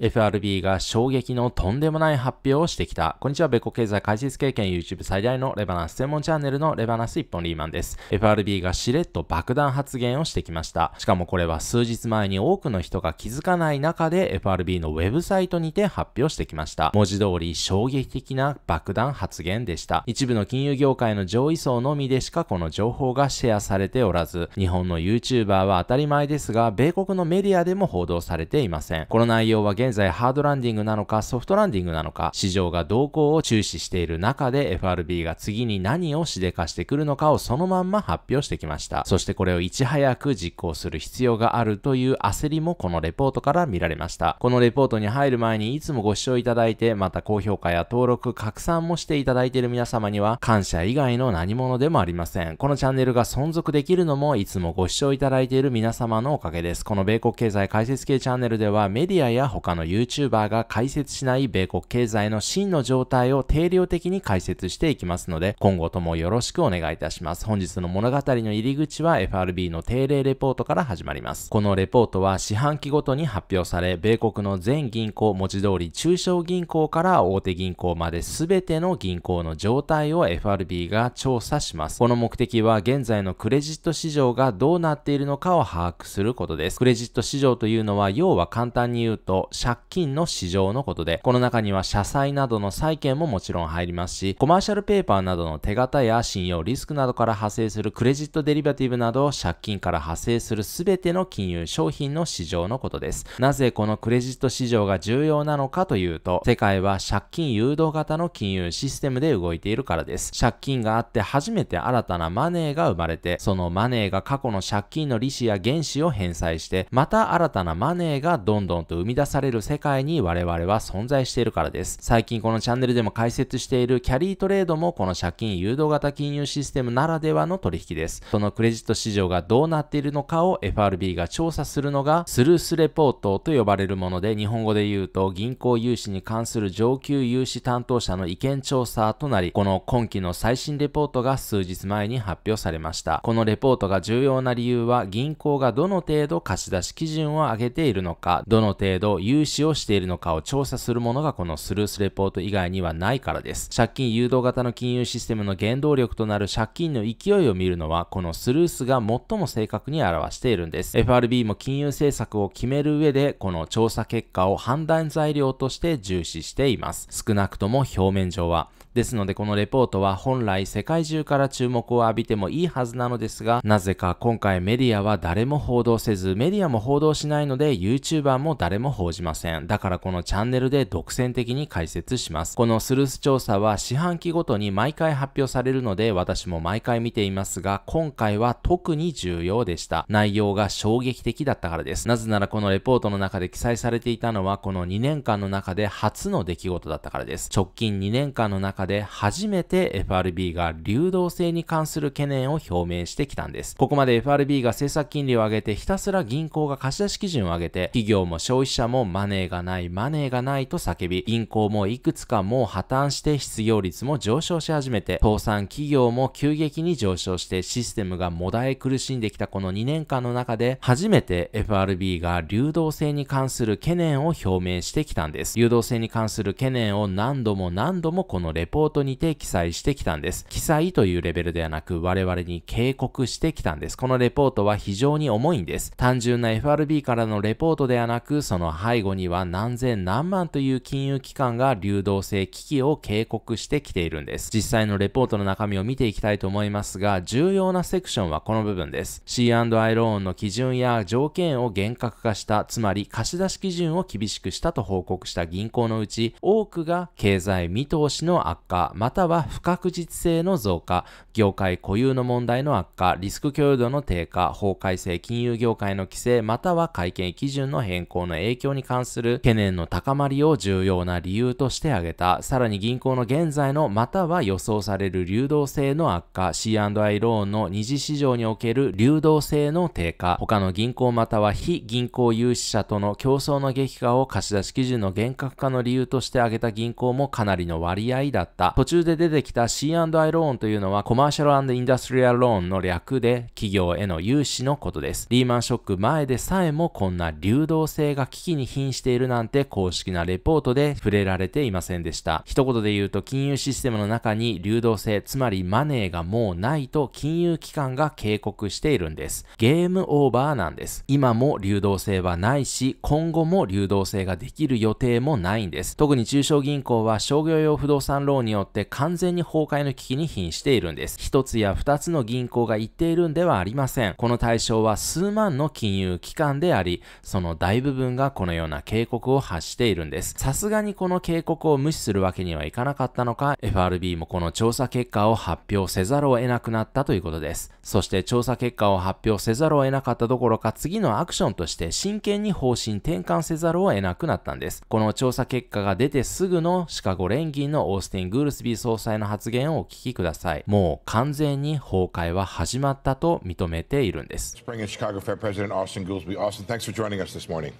FRB が衝撃のとんでもない発表をしてきた。こんにちは、米国経済解説経験 YouTube 最大のレバナンス専門チャンネルのレバナンス一本リーマンです。FRB がしれっと爆弾発言をしてきました。しかもこれは数日前に多くの人が気づかない中で FRB のウェブサイトにて発表してきました。文字通り衝撃的な爆弾発言でした。一部の金融業界の上位層のみでしかこの情報がシェアされておらず、日本の YouTuber は当たり前ですが、米国のメディアでも報道されていません。この内容は現現在ハードランディングなのかソフトランディングなのか、市場が動向を注視している中で FRB が次に何をしでかしてくるのかをそのまんま発表してきました。そしてこれをいち早く実行する必要があるという焦りもこのレポートから見られました。このレポートに入る前にいつもご視聴いただいて、また高評価や登録、拡散もしていただいている皆様には感謝以外の何者でもありません。このチャンネルが存続できるのもいつもご視聴いただいている皆様のおかげです。この米国経済解説系チャンネルではメディアや他のの YouTuber が解説しない米国経済の真の状態を定量的に解説していきますので、今後ともよろしくお願いいたします。本日の物語の入り口は FRB の定例レポートから始まります。このレポートは四半期ごとに発表され、米国の全銀行、文字通り中小銀行から大手銀行まで全ての銀行の状態を FRB が調査します。この目的は現在のクレジット市場がどうなっているのかを把握することです。クレジット市場というのは、要は簡単に言うと、借金の市場のことで、この中には社債などの債券ももちろん入りますし、コマーシャルペーパーなどの手形や信用リスクなどから派生するクレジットデリバティブなど、借金から派生する全ての金融商品の市場のことです。なぜこのクレジット市場が重要なのかというと、世界は借金誘導型の金融システムで動いているからです。借金があって初めて新たなマネーが生まれて、そのマネーが過去の借金の利子や原資を返済して、また新たなマネーがどんどんと生み出されるる世界に我々は存在しているからです。最近このチャンネルでも解説しているキャリートレードもこの借金誘導型金融システムならではの取引です。そのクレジット市場がどうなっているのかを FRB が調査するのがスルースレポートと呼ばれるもので日本語で言うと銀行融資に関する上級融資担当者の意見調査となりこの今期の最新レポートが数日前に発表されました。このレポートが重要な理由は銀行がどの程度貸し出し基準を上げているのか、どの程度融融資をしているのかを調査するものがこのスルースレポート以外にはないからです。借金誘導型の金融システムの原動力となる借金の勢いを見るのは、このスルースが最も正確に表しているんです。FRB も金融政策を決める上で、この調査結果を判断材料として重視しています。少なくとも表面上は。ですのでこのレポートは本来世界中から注目を浴びてもいいはずなのですが、なぜか今回メディアは誰も報道せず、メディアも報道しないので YouTuber も誰も報じません。だからこのチャンネルで独占的に解説します。このスルース調査は四半期ごとに毎回発表されるので私も毎回見ていますが、今回は特に重要でした。内容が衝撃的だったからです。なぜならこのレポートの中で記載されていたのはこの2年間の中で初の出来事だったからです。直近2年間の中で初めて FRB が流動性に関する懸念を表明してきたんです。ここまで FRB が政策金利を上げてひたすら銀行が貸し出し基準を上げて、企業も消費者もマネーがない、マネーがないと叫び、銀行もいくつかもう破綻して失業率も上昇し始めて、倒産企業も急激に上昇してシステムがもだえ苦しんできたこの2年間の中で、初めて FRB が流動性に関する懸念を表明してきたんです。流動性に関する懸念を何度も何度もこのレポートにて記載してきたんです。記載というレベルではなく、我々に警告してきたんです。このレポートは非常に重いんです。単純な FRB からのレポートではなく、その背後には何千何万という金融機関が流動性危機を警告してきているんです。実際のレポートの中身を見ていきたいと思いますが、重要なセクションはこの部分です。C&I ローンの基準や条件を厳格化した、つまり貸し出し基準を厳しくしたと報告した銀行のうち、多くが経済見通しの悪化、または不確実性の増加、業界固有の問題の悪化、リスク許容度の低下、法改正金融業界の規制、または会計基準の変更の影響に関する懸念の高まりを重要な理由として挙げた。さらに銀行の現在のまたは予想される流動性の悪化、C&I ローンの二次市場における流動性の低下、他の銀行または非銀行融資者との競争の激化を貸し出し基準の厳格化の理由として挙げた銀行もかなりの割合だっった途中で出てきた C&I ローンというのはコマーシャルインダストリアルローンの略で企業への融資のことですリーマンショック前でさえもこんな流動性が危機に瀕しているなんて公式なレポートで触れられていませんでした一言で言うと金融システムの中に流動性つまりマネーがもうないと金融機関が警告しているんですゲームオーバーなんです今も流動性はないし今後も流動性ができる予定もないんです特に中小銀行は商業用不動産ローンによって完全に崩壊の危機に瀕しているんです。一つや二つの銀行が言っているんではありません。この対象は数万の金融機関であり、その大部分がこのような警告を発しているんです。さすがにこの警告を無視するわけにはいかなかったのか、FRB もこの調査結果を発表せざるを得なくなったということです。そして調査結果を発表せざるを得なかったどころか、次のアクションとして真剣に方針転換せざるを得なくなったんです。この調査結果が出てすぐのシカゴ連銀のオースティンン・グールスビー総裁の発言をお聞きください。もう完全に崩壊は始まったと認めているんです。Spring in Chicago Fair President Austin Goolsby. Austin, thanks for joining us this morning.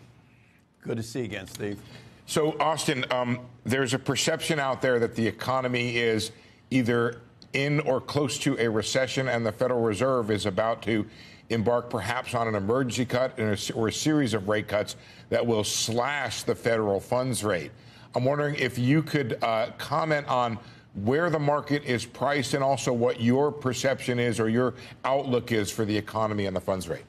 Good to see you again, Steve. So, Austin, um, there's a perception out there that the economy is either in or close to a recession, and the Federal Reserve is about to embark perhaps on an emergency cut or a series of rate cuts that will slash the federal funds rate. I'm wondering if you could uh, comment on where the market is priced and also what your perception is or your outlook is for the economy and the funds rate.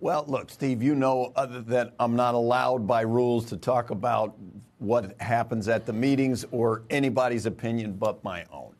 Well, look, Steve, you know that I'm not allowed by rules to talk about what happens at the meetings or anybody's opinion but my own.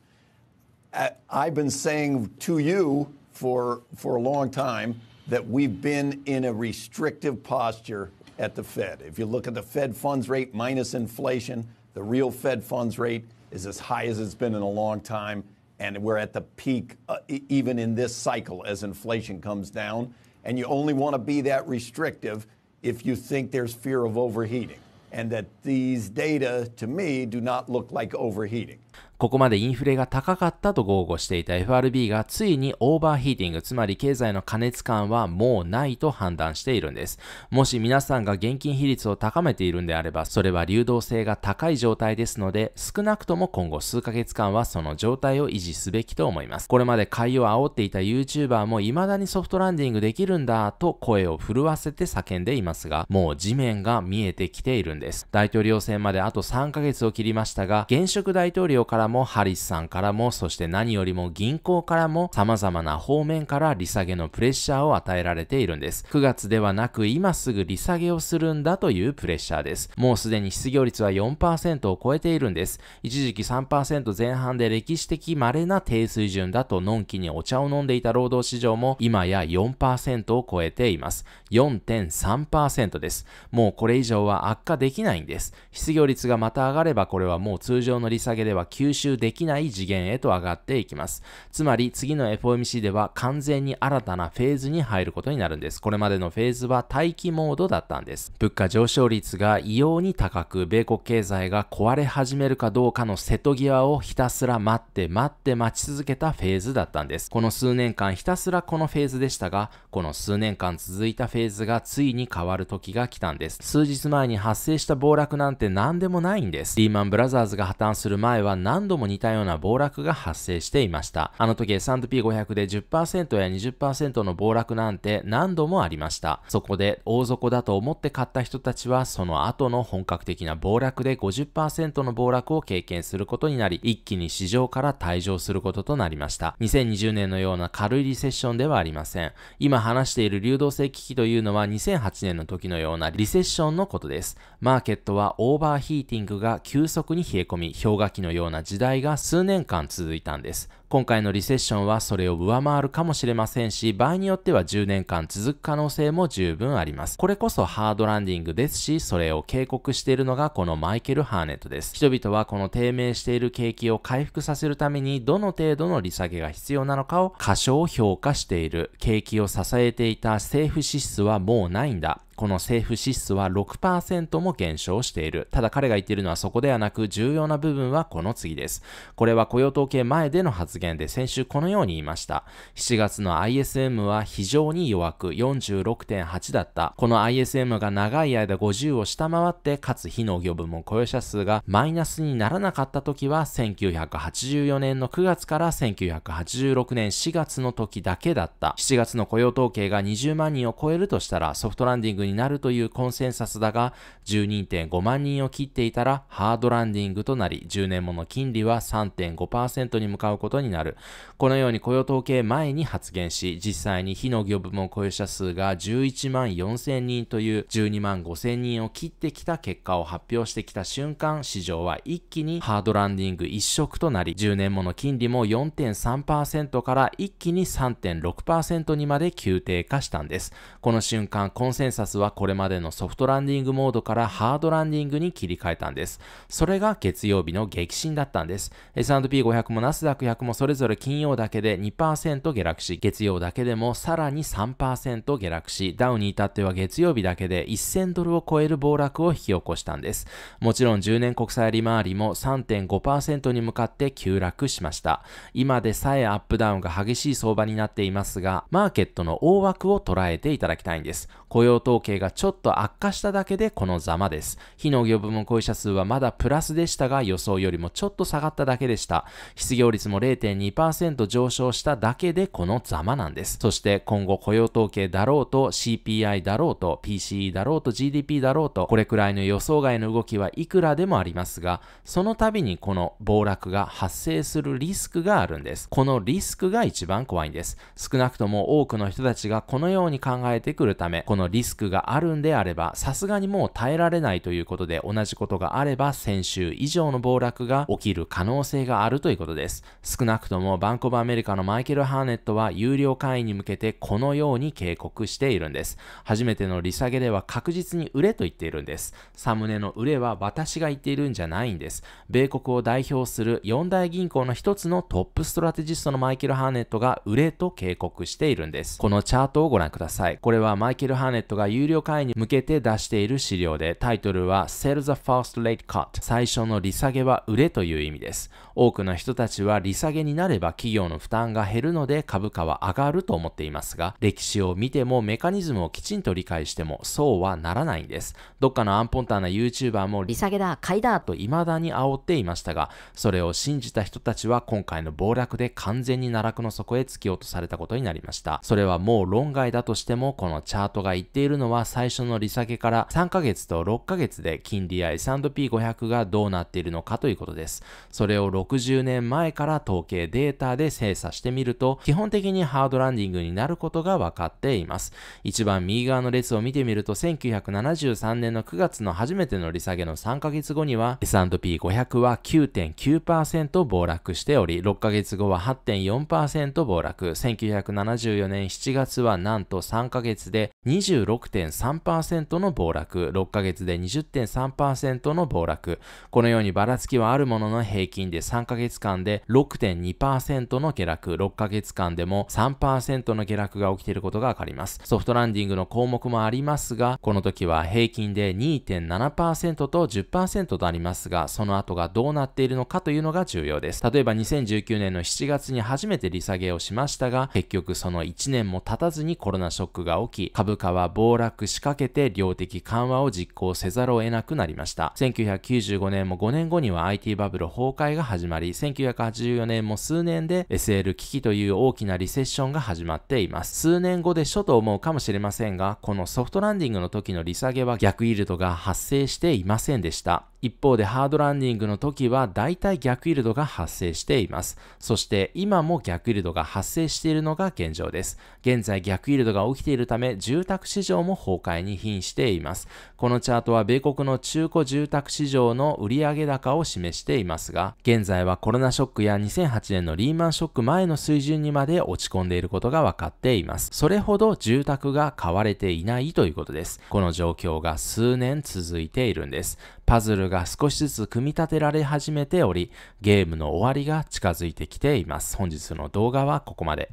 I, I've been saying to you for, for a long time that we've been in a restrictive posture at the Fed. If you look at the Fed funds rate minus inflation, the real Fed funds rate is as high as it's been in a long time, and we're at the peak uh, even in this cycle as inflation comes down. And you only want to be that restrictive if you think there's fear of overheating, and that these data to me do not look like overheating. ここまでインフレが高かったと豪語していた FRB がついにオーバーヒーティング、つまり経済の過熱感はもうないと判断しているんです。もし皆さんが現金比率を高めているんであれば、それは流動性が高い状態ですので、少なくとも今後数ヶ月間はその状態を維持すべきと思います。これまで買いを煽っていた YouTuber も未だにソフトランディングできるんだと声を震わせて叫んでいますが、もう地面が見えてきているんです。大統領選まであと3ヶ月を切りましたが、現職大統領からもハリスさんからもそして何よりも銀行からも様々な方面から利下げのプレッシャーを与えられているんです。9月ではなく今すぐ利下げをするんだというプレッシャーです。もうすでに失業率は4%を超えているんです。一時期3%前半で歴史的稀な低水準だとのんきにお茶を飲んでいた労働市場も今や4%を超えています。4.3%です。もうこれ以上は悪化できないんです。失業率がまた上がればこれはもう通常の利下げでは吸収できない次元へと上がっていきます。つまり次の FOMC では完全に新たなフェーズに入ることになるんです。これまでのフェーズは待機モードだったんです。物価上昇率が異様に高く、米国経済が壊れ始めるかどうかの瀬戸際をひたすら待って待って待ち続けたフェーズだったんです。この数年間ひたすらこのフェーズでしたが、この数年間続いたフェーズがついに変わる時が来たんです。数日前に発生した暴落なんて何でもないんです。リーマンブラザーズが破綻する前は何度も似たような暴落が発生していました。あの時 S&P500 で10%や20%の暴落なんて何度もありました。そこで大底だと思って買った人たちはその後の本格的な暴落で50%の暴落を経験することになり、一気に市場から退場することとなりました。2020年のような軽いリセッションではありません。今話している流動性危機というのは2008年の時のようなリセッションのことです。マーケットはオーバーヒーティングが急速に冷え込み、氷河期のようなような時代が数年間続いたんです。今回のリセッションはそれを上回るかもしれませんし、場合によっては10年間続く可能性も十分あります。これこそハードランディングですし、それを警告しているのがこのマイケル・ハーネットです。人々はこの低迷している景気を回復させるために、どの程度の利下げが必要なのかを過小評価している。景気を支えていた政府支出はもうないんだ。この政府支出は6%も減少している。ただ彼が言っているのはそこではなく重要な部分はこの次です。これは雇用統計前での発言で先週このように言いました。7月の ISM は非常に弱く46.8だった。この ISM が長い間50を下回って、かつ非農業部門雇用者数がマイナスにならなかった時は1984年の9月から1986年4月の時だけだった。7月の雇用統計が20万人を超えるとしたらソフトランディングになるというコンセンサスだが、12.5万人を切っていたらハードランディングとなり、10年もの金利は3.5%に向かうことにになる。このように雇用統計前に発言し、実際に非農業部門雇用者数が11万4000人という12万5000人を切ってきた結果を発表してきた瞬間、市場は一気にハードランディング一色となり、10年もの金利も4.3%から一気に3.6%にまで急低下したんです。この瞬間、コンセンサスはこれまでのソフトランディングモードからハードランディングに切り替えたんです。それが月曜日の激震だったんです。S&P500 もナスダック100もそれぞれ金曜だけで2%下落し、月曜だけでもさらに3%下落し、ダウに至っては月曜日だけで1000ドルを超える暴落を引き起こしたんです。もちろん10年国債利回りも3.5%に向かって急落しました。今でさえアップダウンが激しい相場になっていますが、マーケットの大枠を捉えていただきたいんです。雇用統計がちょっと悪化しただけでこのざまです。非農業部門雇用者数はまだプラスでしたが予想よりもちょっと下がっただけでした。失業率も0 0.2%上昇しただけでこのざまなんです。そして今後雇用統計だろうと CPI だろうと PCE だろうと GDP だろうとこれくらいの予想外の動きはいくらでもありますが、その度にこの暴落が発生するリスクがあるんです。このリスクが一番怖いんです。少なくとも多くの人たちがこのように考えてくるため、このリスクがあるんであれば、さすがにもう耐えられないということで、同じことがあれば先週以上の暴落が起きる可能性があるということです。少ななくともバンコブアメリカのマイケル・ハーネットは有料会員に向けてこのように警告しているんです。初めての利下げでは確実に売れと言っているんです。サムネの売れは私が言っているんじゃないんです。米国を代表する4大銀行の一つのトップストラテジストのマイケル・ハーネットが売れと警告しているんです。このチャートをご覧ください。これはマイケル・ハーネットが有料会員に向けて出している資料で、タイトルは Sell the First a t e Cut 最初の利下げは売れという意味です。多くの人たちは利下げげになれば企業の負担が減るので株価は上がると思っていますが、歴史を見てもメカニズムをきちんと理解してもそうはならないんです。どっかのアンポンターな YouTuber も利下げだ、買いだと未だに煽っていましたが、それを信じた人たちは今回の暴落で完全に奈落の底へ突き落とされたことになりました。それはもう論外だとしても、このチャートが言っているのは最初の利下げから3ヶ月と6ヶ月で金利や S&P500 がどうなっているのかということです。それを60年前から統計データで精査してみると、基本的にハードランディングになることが分かっています。一番右側の列を見てみると、1973年の9月の初めての利下げの3ヶ月後には、S&P500 は9.9%暴落しており、6ヶ月後は8.4%暴落、1974年7月はなんと3ヶ月で26.3%の暴落、6ヶ月で20.3%の暴落、このようにばらつきはあるものの平均で3ヶ月間で6.2% 0.2%の下落、6ヶ月間でも3%の下落が起きていることがわかります。ソフトランディングの項目もありますが、この時は平均で2.7%と10%とありますが、その後がどうなっているのかというのが重要です。例えば2019年の7月に初めて利下げをしましたが、結局その1年も経たずにコロナショックが起き、株価は暴落しかけて量的緩和を実行せざるを得なくなりました。1995年も5年後には IT バブル崩壊が始まり、1984年もも数年で SL 危機という大きなリセッションが始まっています。数年後でしょと思うかもしれませんが、このソフトランディングの時の利下げは逆イールドが発生していませんでした。一方でハードランディングの時は大体逆イールドが発生しています。そして今も逆イールドが発生しているのが現状です。現在逆イールドが起きているため住宅市場も崩壊に瀕しています。このチャートは米国の中古住宅市場の売上高を示していますが、現在はコロナショックや2 0 8 2008年のリーマンショック前の水準にまで落ち込んでいることが分かっています。それほど住宅が買われていないということです。この状況が数年続いているんです。パズルが少しずつ組み立てられ始めており、ゲームの終わりが近づいてきています。本日の動画はここまで。。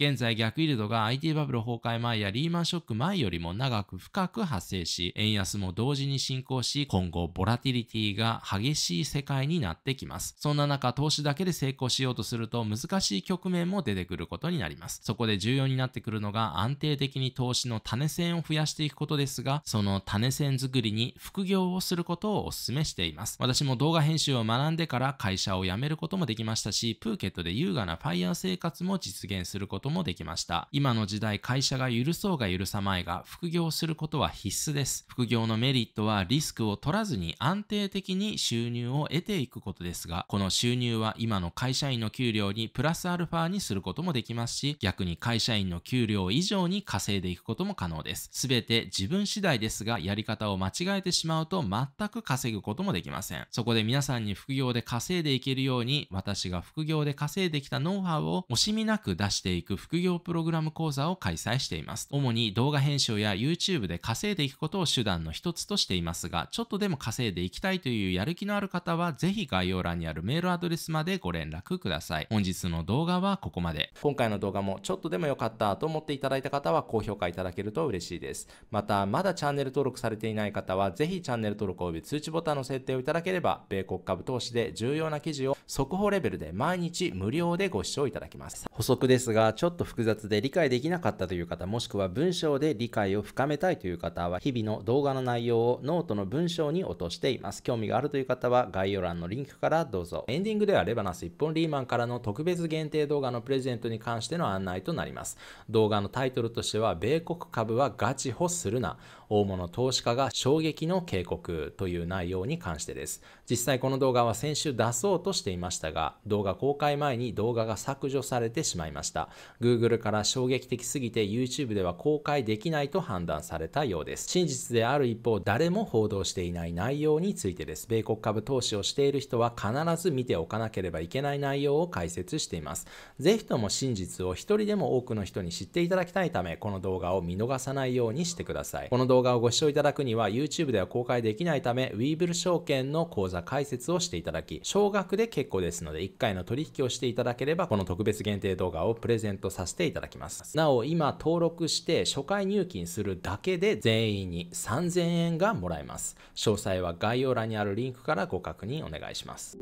現在逆イールドが IT バブル崩壊前やリーマンショック前よりも長く深く発生し、円安も同時に進行し、今後ボラティリティが激しい世界になってきます。そんな中、投資だけで成功しようとすると難しい局面も出てくることになります。そこで重要になってくるのが安定的に投資の種線を増やしていくことですが、その種線作りに副業をすることをお勧めしています。私も動画編集を学んでから会社を辞めることもできましたし、プーケットで優雅なファイヤー生活も実現することこともできました。今の時代、会社が許そうが許さまいが、副業することは必須です。副業のメリットはリスクを取らずに安定的に収入を得ていくことですが、この収入は今の会社員の給料にプラスアルファにすることもできますし、逆に会社員の給料以上に稼いでいくことも可能です。すべて自分次第ですが、やり方を間違えてしまうと全く稼ぐこともできません。そこで皆さんに副業で稼いでいけるように、私が副業で稼いできたノウハウを惜しみなく出していくく副業プログラム講座を開催しています。主に動画編集や YouTube で稼いでいくことを手段の一つとしていますが、ちょっとでも稼いでいきたいというやる気のある方は、ぜひ概要欄にあるメールアドレスまでご連絡ください。本日の動画はここまで。今回の動画もちょっとでも良かったと思っていただいた方は高評価いただけると嬉しいです。また、まだチャンネル登録されていない方は、ぜひチャンネル登録及び通知ボタンの設定をいただければ、米国株投資で重要な記事を速報レベルで毎日無料でご視聴いただきます。補足ですが、ちょっと複雑で理解できなかったという方、もしくは文章で理解を深めたいという方は、日々の動画の内容をノートの文章に落としています。興味があるという方は概要欄のリンクからどうぞ。エンディングではレバナス1本リーマンからの特別限定動画のプレゼントに関しての案内となります。動画のタイトルとしては、米国株はガチホするな。大物投資家が衝撃の警告という内容に関してです。実際この動画は先週出そうとしていましたが、動画公開前に動画が削除されてしまいました。Google から衝撃的すぎて YouTube では公開できないと判断されたようです。真実である一方、誰も報道していない内容についてです。米国株投資をしている人は必ず見ておかなければいけない内容を解説しています。ぜひとも真実を一人でも多くの人に知っていただきたいため、この動画を見逃さないようにしてください。この動動画をご視聴いただくには YouTube では公開できないため、ウ e ーブル証券の口座開設をしていただき、少額で結構ですので、1回の取引をしていただければ、この特別限定動画をプレゼントさせていただきます。なお、今登録して初回入金するだけで全員に3000円がもらえます。詳細は概要欄にあるリンクからご確認お願いします。